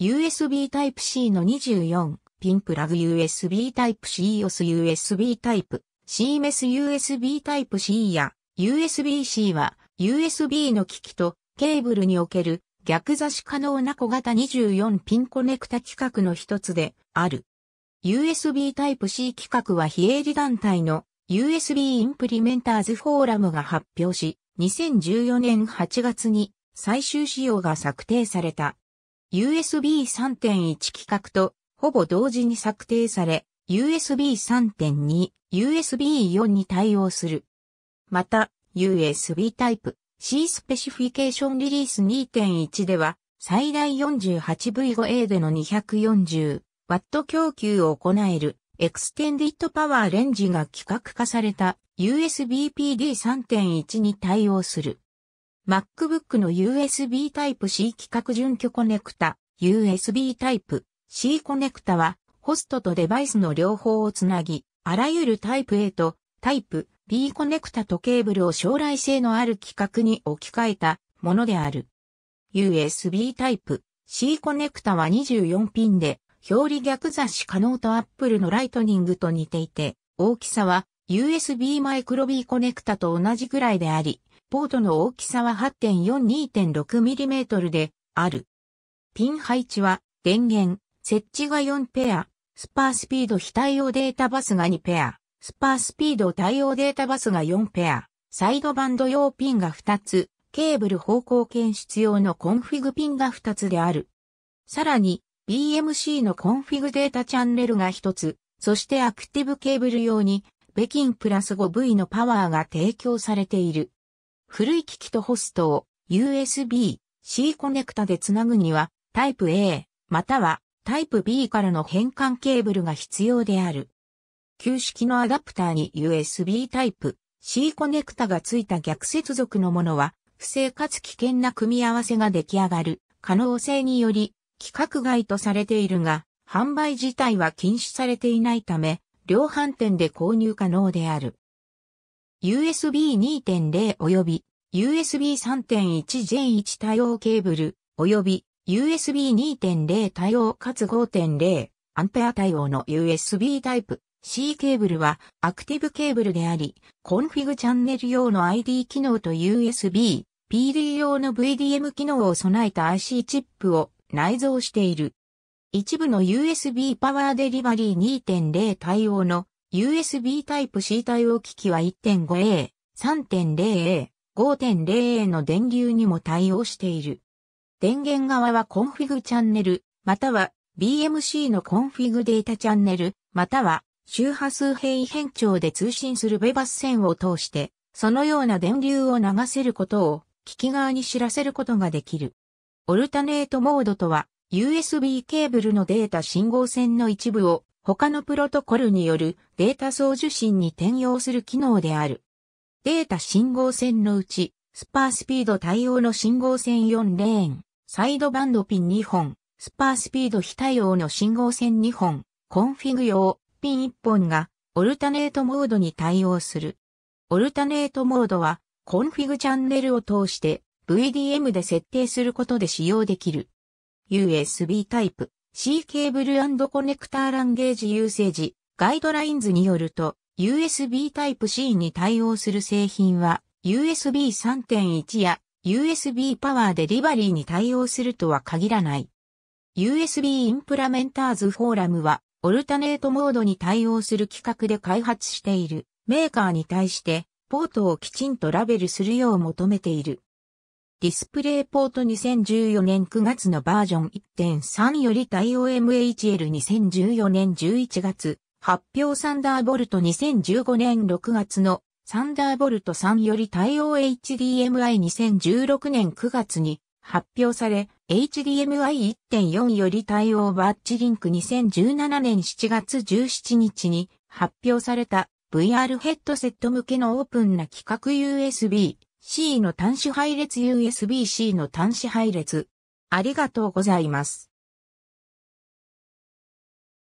USB Type-C の24ピンプラグ USB Type-C o s USB Type-C メス USB Type-C や USB-C は USB の機器とケーブルにおける逆差し可能な小型24ピンコネクタ規格の一つである。USB Type-C 規格は非営利団体の USB インプリメンターズフォーラムが発表し、2014年8月に最終仕様が策定された。USB 3.1規格とほぼ同時に策定され、USB 3.2、USB 4に対応する。また、USB タイプ c スペシフィケーションリリース2.1では、最大 48V5A での 240W 供給を行えるエクステンディットパワーレンジが規格化された USB PD3.1 に対応する。MacBook の USB Type-C 規格準拠コネクタ、USB Type-C コネクタは、ホストとデバイスの両方をつなぎ、あらゆるタイプ A とタイプ B コネクタとケーブルを将来性のある規格に置き換えたものである。USB Type-C コネクタは24ピンで、表裏逆差し可能と Apple のライトニングと似ていて、大きさは USB マイクロ B コネクタと同じくらいであり、ポートの大きさは 8.42.6mm である。ピン配置は電源、設置が4ペア、スパースピード非対応データバスが2ペア、スパースピード対応データバスが4ペア、サイドバンド用ピンが2つ、ケーブル方向検出用のコンフィグピンが2つである。さらに、BMC のコンフィグデータチャンネルが1つ、そしてアクティブケーブル用に、北京プラス 5V のパワーが提供されている。古い機器とホストを USB-C コネクタでつなぐにはタイプ A またはタイプ B からの変換ケーブルが必要である。旧式のアダプターに USB タイプ C コネクタが付いた逆接続のものは不正かつ危険な組み合わせが出来上がる可能性により規格外とされているが販売自体は禁止されていないため量販店で購入可能である。USB 2.0及び USB 3 1全1対応ケーブル及び USB 2.0対応かつ 5.0A 対応の USB タイプ C ケーブルはアクティブケーブルであり、コンフィグチャンネル用の ID 機能と USB、PD 用の VDM 機能を備えた IC チップを内蔵している。一部の USB パワーデリバリー2.0対応の USB タイプ c 対応機器は 1.5A、3.0A、5.0A の電流にも対応している。電源側はコンフィグチャンネル、または BMC のコンフィグデータチャンネル、または周波数平変調で通信するベバス線を通して、そのような電流を流せることを機器側に知らせることができる。オルタネートモードとは、USB ケーブルのデータ信号線の一部を他のプロトコルによるデータ送受信に転用する機能である。データ信号線のうち、スパースピード対応の信号線4レーン、サイドバンドピン2本、スパースピード非対応の信号線2本、コンフィグ用ピン1本がオルタネートモードに対応する。オルタネートモードはコンフィグチャンネルを通して VDM で設定することで使用できる。USB タイプ。C ケーブルコネクターランゲージユーセージガイドラインズによると USB Type-C に対応する製品は USB 3.1や USB パワーデリバリーに対応するとは限らない。USB インプラメンターズフォーラムはオルタネートモードに対応する企画で開発しているメーカーに対してポートをきちんとラベルするよう求めている。ディスプレイポート2014年9月のバージョン1.3より対応 MHL2014 年11月発表サンダーボルト2015年6月のサンダーボルト3より対応 HDMI2016 年9月に発表され HDMI1.4 より対応バッチリンク2017年7月17日に発表された VR ヘッドセット向けのオープンな規格 USB C の端子配列 USB-C の端子配列。ありがとうございます。